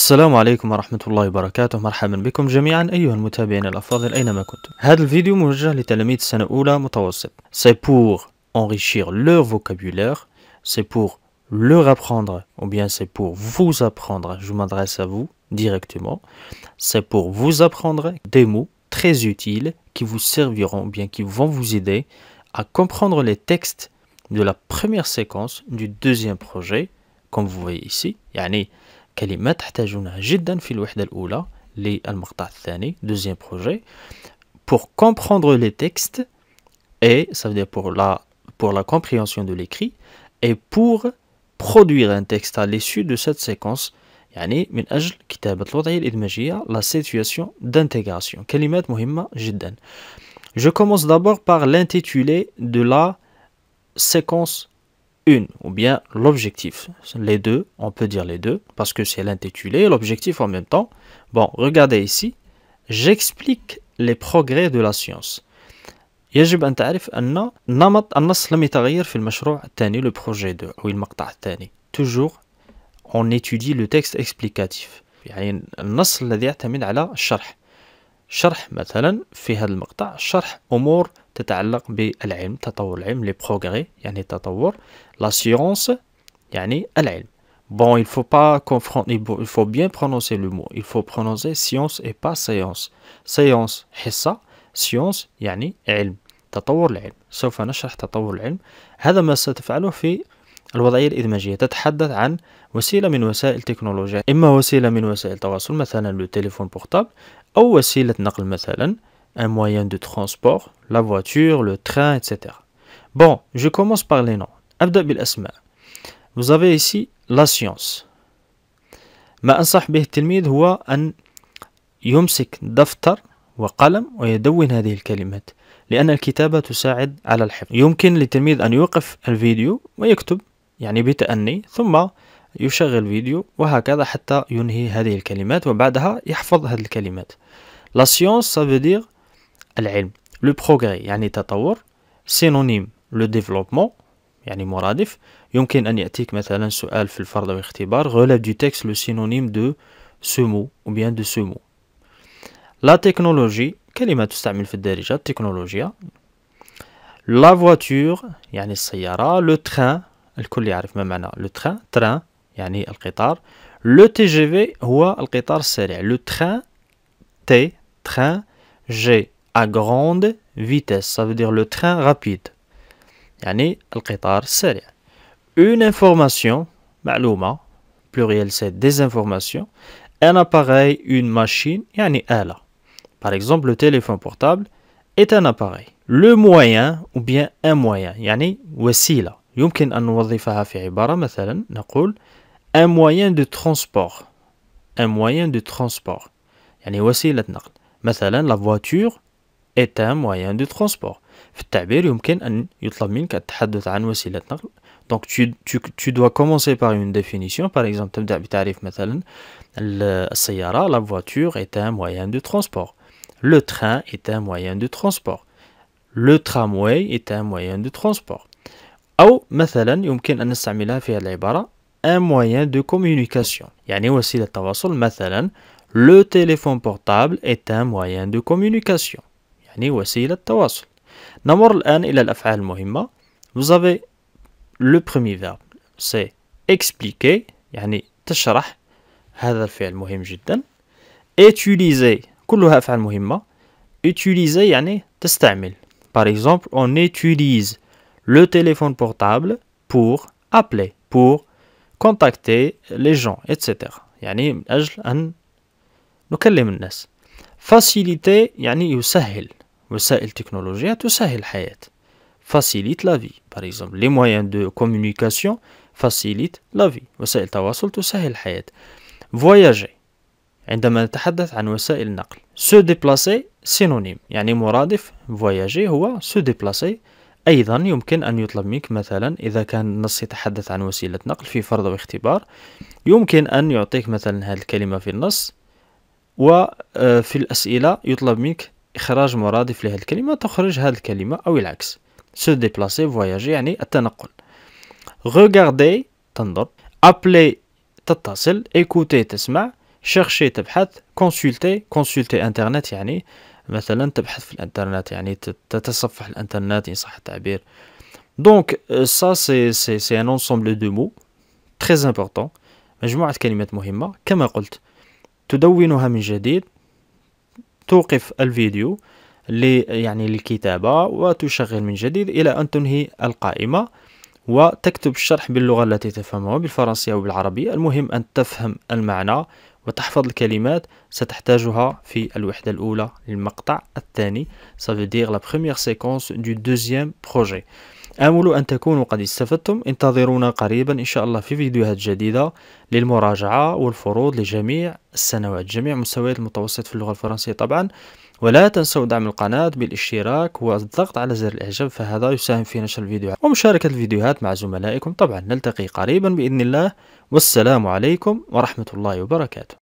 السلام عليكم ورحمة الله وبركاته مرحبا بكم جميعا أيها المتابعين الأفاضل أينما كنتم هذا الفيديو موجه لتلاميذ متوسط C'est pour enrichir leur vocabulaire C'est pour leur apprendre ou bien c'est pour vous apprendre Je m'adresse à vous directement C'est pour vous apprendre des mots très utiles qui vous serviront Ou bien qui vont vous aider à comprendre les textes de la première séquence du deuxième projet comme vous voyez ici يعني كلمات تحتاجونها جدا في الوحده الاولى للمقطع الثاني deuxième projet pour comprendre les textes et ça veut dire pour la, pour la compréhension de l'écrit et pour produire un texte à l'issue de cette séquence يعني من اجل كتابه الوضعيه الادماجيه la situation d'intégration كلمات مهمه جدا Je commence d'abord par l'intitulé de la séquence une ou bien l'objectif. Les deux, on peut dire les deux, parce que c'est l'intitulé et l'objectif en même temps. Bon, regardez ici, j'explique les progrès de la science. يجب أن تعرف أن نمط النص لم يتغير في المشروع الثاني لو بروجي دو أو المقطع الثاني toujours on étudie le texte explicatif يعني النص الذي يعتمد على الشرح شرح مثلا في هذا المقطع شرح أمور تتعلق بالعلم تطور العلم لي بروغري يعني التطور لا سيونس يعني العلم بون il faut pas confondre il faut bien prononcer le mot. Il faut prononcer science et pas science science حصة. science يعني علم. تطور العلم. سوف نشرح تطور العلم. هذا ما ستفعله في الوضعية الإدماجية تتحدث عن وسيلة من وسائل تكنولوجيا إما وسيلة من وسائل التواصل مثلا لو تيليفون بورتابل أو وسيلة نقل مثلا un moyen de transport, la voiture, le train, etc. Bon, je commence par les noms. أبدأ بالأسماء. Vous avez ici la science. ما أنصح به التلميذ هو أن يمسك دفتر وقلم ويدون هذه الكلمات لأن الكتابة تساعد على الحفظ يمكن للتلميذ أن يوقف الفيديو ويكتب يعني بتأني ثم يشغل فيديو وهكذا حتى ينهي هذه الكلمات وبعدها يحفظ هذه الكلمات La science, ça veut dire العلم لو بروغري يعني تطور سينونيم لو ديفلوبمون يعني مرادف يمكن أن يأتيك مثلا سؤال في الفرض او الاختبار غلاف دو تيكست لو سينونيم دو سومو أو بيان دو سومو لا تكنولوجي كلمة تستعمل في الدارجة التكنولوجيا لا فواتور يعني السيارة لو تران الكل يعرف ما معنى لو تران تران يعني القطار لو تي جي في هو القطار السريع لو تران تي تران جي à grande vitesse, ça veut dire le train rapide. Yani, القطار السريع. Une information, معلومة, pluriel c'est des informations, un appareil, une machine, yani elle. Par exemple, le téléphone portable est un appareil. Le moyen ou bien un moyen, yani وسيلة. يمكن أن نوظفها في عبارة مثلا نقول un moyen de transport. Un moyen de transport. يعني وسيلة نقل. مثلا la voiture est un moyen de transport. Donc tu, tu, tu, dois commencer par une définition. Par exemple, la voiture est un moyen de transport. Le train est un moyen de transport. Le tramway est un moyen de transport. Ou, مثلا يمكن أن نستعملها في العبارة un moyen de communication. يعني وسيلة التواصل مثلا le téléphone portable est un moyen de communication. يعني وسيلة تواصل نمر الآن إلى الأفعال المهمة Vous avez le premier verbe c'est expliquer يعني تشرح هذا الفعل مهم جدا utiliser كلها أفعال مهمة utiliser يعني تستعمل Par exemple, on utilise le téléphone portable pour appeler, pour contacter les gens, etc. يعني من أجل أن نكلم الناس. Faciliter يعني يسهل. وسائل تكنولوجيا تسهل الحياة فاسيليت لافي vie par exemple les moyens de communication facilitent وسائل التواصل تسهل الحياة فواياجي عندما نتحدث عن وسائل النقل سو ديبلاسي سينونيم يعني مرادف فواياجي هو سو ديبلاسي أيضا يمكن أن يطلب منك مثلا إذا كان النص يتحدث عن وسيلة نقل في فرض او اختبار يمكن أن يعطيك مثلا هذه الكلمة في النص وفي آه، الأسئلة يطلب منك إخراج مرادف لهذه الكلمة تخرج هذه الكلمة أو العكس سو ديبلاسي فواياجي يعني التنقل غوغاردي تنظر أبلي تتصل إيكوتي تسمع شخشي تبحث كونسولتي كونسولتي انترنت يعني مثلا تبحث في الانترنت يعني تتصفح الانترنت ان صح التعبير دونك سا سي سي سي ان انسومبل دو مو تري امبورطون مجموعه كلمات مهمه كما قلت تدونها من جديد توقف الفيديو لي يعني للكتابة وتشغل من جديد إلى أن تنهي القائمة وتكتب الشرح باللغة التي تفهمها بالفرنسية أو بالعربية المهم أن تفهم المعنى وتحفظ الكلمات ستحتاجها في الوحدة الأولى للمقطع الثاني ça veut dire la première séquence du deuxième projet آمل أن تكونوا قد استفدتم انتظرونا قريبا إن شاء الله في فيديوهات جديدة للمراجعة والفروض لجميع السنوات جميع مستويات المتوسط في اللغة الفرنسية طبعا ولا تنسوا دعم القناة بالاشتراك والضغط على زر الإعجاب فهذا يساهم في نشر الفيديوهات ومشاركة الفيديوهات مع زملائكم طبعا نلتقي قريبا بإذن الله والسلام عليكم ورحمة الله وبركاته